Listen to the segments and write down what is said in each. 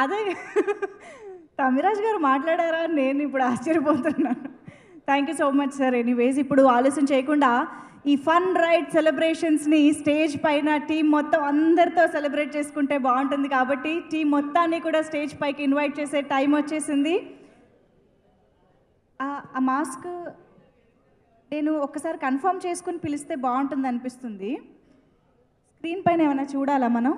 అదే తమిరాజ్ గారు మాట్లాడారా నేను ఇప్పుడు ఆశ్చర్యపోతున్నాను thank you so much sir anyways ఇప్పుడు ఆలోచన చేయకుండా ఈ ఫన్ రైడ్ సెలబ్రేషన్స్ని స్టేజ్ పైన టీం మొత్తం అందరితో సెలబ్రేట్ చేసుకుంటే బాగుంటుంది కాబట్టి టీం మొత్తాన్ని కూడా స్టేజ్ పైకి ఇన్వైట్ చేసే టైం వచ్చేసింది ఆ మాస్క్ నేను ఒక్కసారి కన్ఫర్మ్ చేసుకుని పిలిస్తే బాగుంటుంది అనిపిస్తుంది స్క్రీన్ పైన ఏమైనా చూడాలా మనం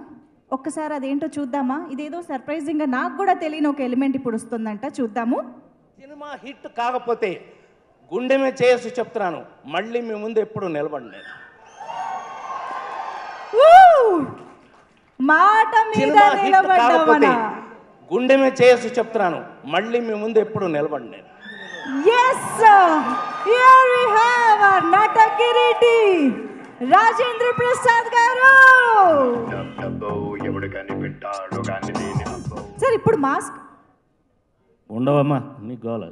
ఒక్కసారి అదేంటో చూద్దామా ఇదేదో సర్ప్రైజింగ్గా నాకు కూడా తెలియని ఒక ఎలిమెంట్ ఇప్పుడు వస్తుందంట చూద్దాము సినిమా హిట్ కాకపోతే గుండెమే చేసి చెప్తున్నాను మళ్ళీ మీ ముందు ఎప్పుడు నిలబడి మాట మీద చేసి చెప్తున్నాను మళ్ళీ మీ ముందు ఎప్పుడు నిలబడి yes here we have our Rajendra Prasad గారు సార్ ఇప్పుడు మాస్క్ ఉండవమ్మా నీ గోల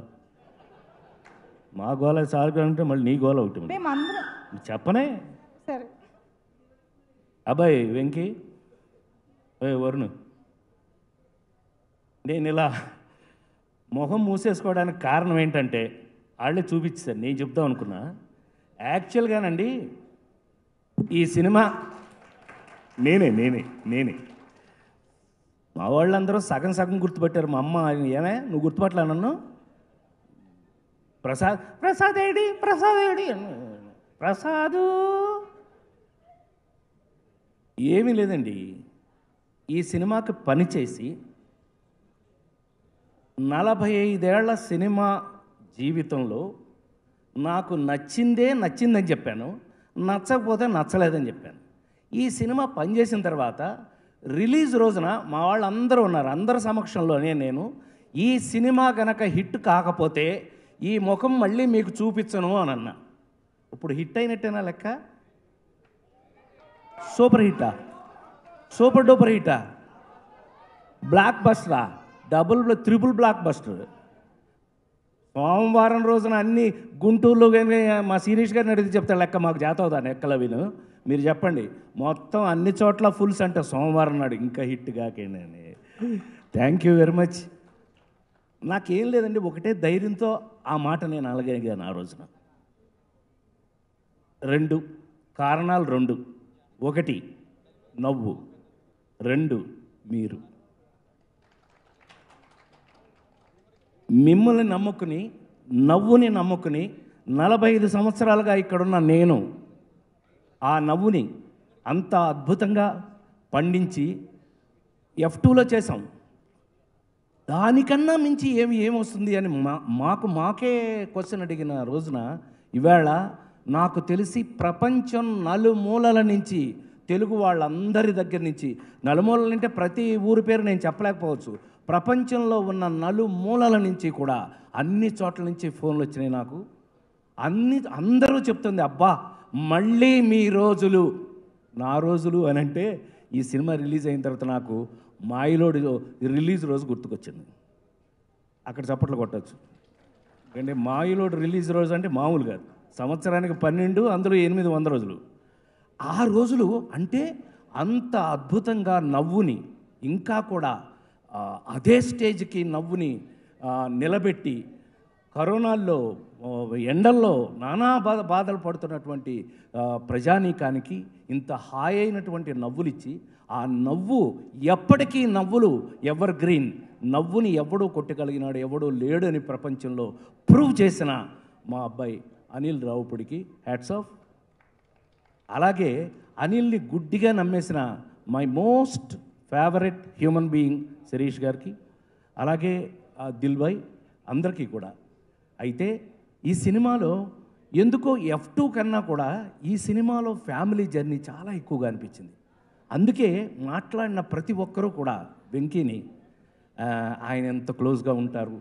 మా గోల సార్ అంటే మళ్ళీ నీ గోల ఒకటి చెప్పనే సరే అబ్బాయి వెంకీ వరుణు నేను ఇలా మొహం మూసేసుకోవడానికి కారణం ఏంటంటే వాళ్ళే సార్ నేను చెప్దాం అనుకున్నా యాక్చువల్గానండి ఈ సినిమా నేనే నేనే నేనే మా వాళ్ళందరూ సగం సగం గుర్తుపెట్టారు మా అమ్మ ఏమే నువ్వు గుర్తుపట్టలే నన్ను ప్రసాద్ ప్రసాద్ ఏడి ప్రసాద్ ఏడి ప్రసాదు ఏమీ లేదండి ఈ సినిమాకి పనిచేసి నలభై ఐదేళ్ల సినిమా జీవితంలో నాకు నచ్చిందే నచ్చిందని చెప్పాను నచ్చకపోతే నచ్చలేదని చెప్పాను ఈ సినిమా పనిచేసిన తర్వాత రిలీజ్ రోజున మా వాళ్ళు అందరూ ఉన్నారు అందరి సమక్షంలోనే నేను ఈ సినిమా గనక హిట్ కాకపోతే ఈ ముఖం మళ్ళీ మీకు చూపించను అని అన్నా ఇప్పుడు హిట్ అయినట్టేనా లెక్క సూపర్ హిట్టా సూపర్ డూపర్ హిట్టా బ్లాక్ బస్టరా డబుల్ త్రిపుల్ బ్లాక్ బస్టర్ సోమవారం రోజున అన్ని గుంటూరులో కానీ మా శిరీష్ గారిని అడిగి చెప్తాడు లెక్క మాకు జాత అవుతాను ఎక్కల విను మీరు చెప్పండి మొత్తం అన్ని చోట్ల ఫుల్స్ సెంటర్ సోమవారం నాడు ఇంకా హిట్ కాకండి థ్యాంక్ యూ వెరీ మచ్ నాకేం లేదండి ఒకటే ధైర్యంతో ఆ మాట నేను అలగలిగాను ఆ రోజున రెండు కారణాలు రెండు ఒకటి నవ్వు రెండు మీరు మిమ్మల్ని నమ్ముకుని నవ్వుని నమ్ముకుని నలభై ఐదు సంవత్సరాలుగా ఇక్కడున్న నేను ఆ నవ్వుని అంత అద్భుతంగా పండించి ఎఫ్ టూలో చేసాం దానికన్నా మించి ఏమి ఏమొస్తుంది అని మా మాకు మాకే క్వశ్చన్ అడిగిన రోజున ఇవాళ నాకు తెలిసి ప్రపంచం నలుమూలల నుంచి తెలుగు వాళ్ళందరి దగ్గర నుంచి నలుమూలలు అంటే ప్రతి ఊరి పేరు నేను చెప్పలేకపోవచ్చు ప్రపంచంలో ఉన్న నలుమూలల నుంచి కూడా అన్ని చోట్ల నుంచి ఫోన్లు వచ్చినాయి నాకు అన్ని అందరూ చెప్తుంది అబ్బా మళ్ళీ మీ రోజులు నా రోజులు అని అంటే ఈ సినిమా రిలీజ్ అయిన తర్వాత నాకు మాయిలోడి రిలీజ్ రోజు గుర్తుకొచ్చింది అక్కడ చప్పట్లు కొట్టచ్చు ఎందుకంటే మాయిలోడు రిలీజ్ రోజు అంటే మామూలు కాదు సంవత్సరానికి పన్నెండు అందులో ఎనిమిది వంద రోజులు ఆ రోజులు అంటే అంత అద్భుతంగా నవ్వుని ఇంకా కూడా అదే స్టేజ్కి నవ్వుని నిలబెట్టి కరోనాల్లో ఎండల్లో నానా బాధ బాధలు పడుతున్నటువంటి ప్రజానీకానికి ఇంత హాయి అయినటువంటి నవ్వులిచ్చి ఆ నవ్వు ఎప్పటికీ నవ్వులు ఎవర్ గ్రీన్ నవ్వుని ఎవడో కొట్టగలిగినాడు ఎవడో లేడని ప్రపంచంలో ప్రూవ్ చేసిన మా అబ్బాయి అనిల్ రావుపుడికి హ్యాట్స్ ఆఫ్ అలాగే అనిల్ని గుడ్డిగా నమ్మేసిన my most favourite human being Shirish గారికి అలాగే దిల్బాయ్ అందరికీ కూడా అయితే ఈ సినిమాలో ఎందుకో ఎఫ్ టూ కన్నా కూడా ఈ సినిమాలో ఫ్యామిలీ జర్నీ చాలా ఎక్కువగా అనిపించింది అందుకే మాట్లాడిన ప్రతి ఒక్కరూ కూడా వెంకీని ఆయన ఎంత క్లోజ్గా ఉంటారు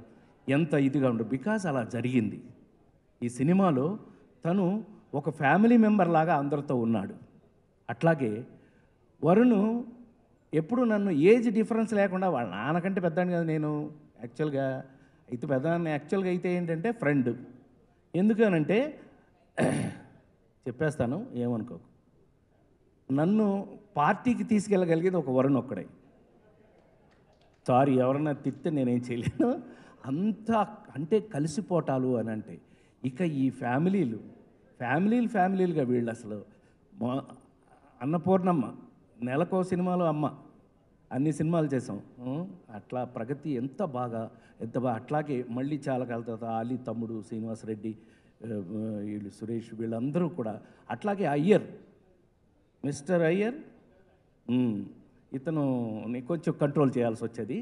ఎంత ఇదిగా ఉండరు బికాస్ అలా జరిగింది ఈ సినిమాలో తను ఒక ఫ్యామిలీ మెంబర్ లాగా అందరితో ఉన్నాడు అట్లాగే వరుణ్ ఎప్పుడు నన్ను ఏజ్ డిఫరెన్స్ లేకుండా వాళ్ళ నాన్నకంటే పెద్దాన్ని కదా నేను యాక్చువల్గా అయితే పెద్దాన్ని యాక్చువల్గా అయితే ఏంటంటే ఫ్రెండ్ ఎందుకనంటే చెప్పేస్తాను ఏమనుకో నన్ను పార్టీకి తీసుకెళ్ళగలిగేది ఒక వరుణ్ ఒక్కడే సారీ ఎవరన్నా తిట్టితే నేనేం చేయలేను అంత అంటే కలిసిపోటాలు అని అంటే ఇక ఈ ఫ్యామిలీలు ఫ్యామిలీలు ఫ్యామిలీలుగా వీళ్ళు అసలు అన్నపూర్ణమ్మ నెలకో సినిమాలో అమ్మ అన్ని సినిమాలు చేసాం అట్లా ప్రగతి ఎంత బాగా ఎంత బాగా అట్లాగే మళ్ళీ చాలా కాలం తర్వాత అలీ తమ్ముడు శ్రీనివాస్ రెడ్డి వీళ్ళు సురేష్ వీళ్ళందరూ కూడా అట్లాగే అయ్యర్ మిస్టర్ అయ్యర్ ఇతను కొంచెం కంట్రోల్ చేయాల్సి వచ్చేది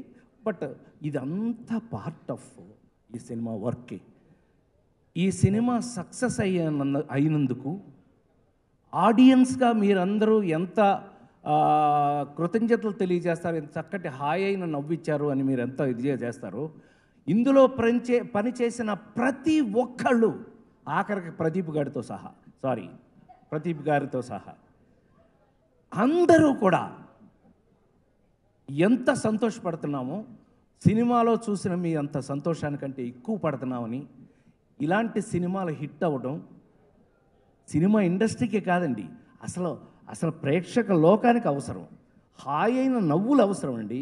బట్ ఇదంతా పార్ట్ ఆఫ్ ఈ సినిమా వర్కే ఈ సినిమా సక్సెస్ అయ్యన అయినందుకు ఆడియన్స్గా మీరందరూ ఎంత కృతజ్ఞతలు తెలియజేస్తారు ఎంత చక్కటి హాయి అయిన నవ్విచ్చారు అని మీరు ఎంత ఇది చేస్తారు ఇందులో పనిచే పనిచేసిన ప్రతి ఒక్కళ్ళు ఆఖరికి ప్రదీప్ గారితో సహా సారీ ప్రదీప్ గారితో సహా అందరూ కూడా ఎంత సంతోషపడుతున్నామో సినిమాలో చూసిన మీ అంత సంతోషానికంటే ఎక్కువ పడుతున్నామని ఇలాంటి సినిమాలు హిట్ అవ్వడం సినిమా ఇండస్ట్రీకే కాదండి అసలు అసలు ప్రేక్షక లోకానికి అవసరం హాయి అయిన నవ్వులు అవసరం అండి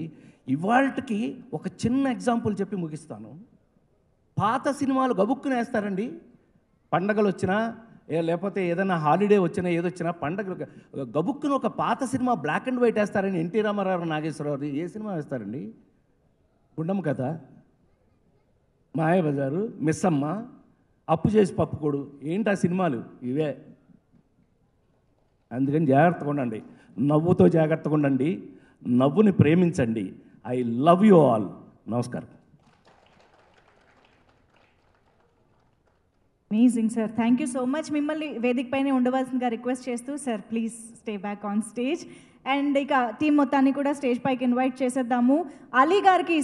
ఇవాళకి ఒక చిన్న ఎగ్జాంపుల్ చెప్పి ముగిస్తాను పాత సినిమాలు గబుక్కునేస్తారండి పండగలు వచ్చినా లేకపోతే ఏదైనా హాలిడే వచ్చినా ఏదొచ్చినా పండగలు గబుక్కును ఒక పాత సినిమా బ్లాక్ అండ్ వైట్ వేస్తారని ఎన్టీ రామారావు నాగేశ్వరరావు ఏ సినిమా వేస్తారండి గుండమ్మ కథ మాయాబజారు మిస్సమ్మ అప్పు చేసి పప్పుకోడు ఏంటి ఆ సినిమాలు ఇవే అందుకని జాగ్రత్తగా ఉండండి నవ్వుతో జాగ్రత్తగా ఉండండి నవ్వుని ప్రేమించండి ఐ లవ్ యూ ఆల్ నమస్కారం amazing sir thank you so much మిమ్మల్ని వేదిక పైన ఉండవలసిందిగా రిక్వెస్ట్ చేస్తూ sir please stay back on stage and ఇక టీం మొత్తాన్ని కూడా స్టేజ్ పైకి ఇన్వైట్ చేసేద్దాము అలీ గారికి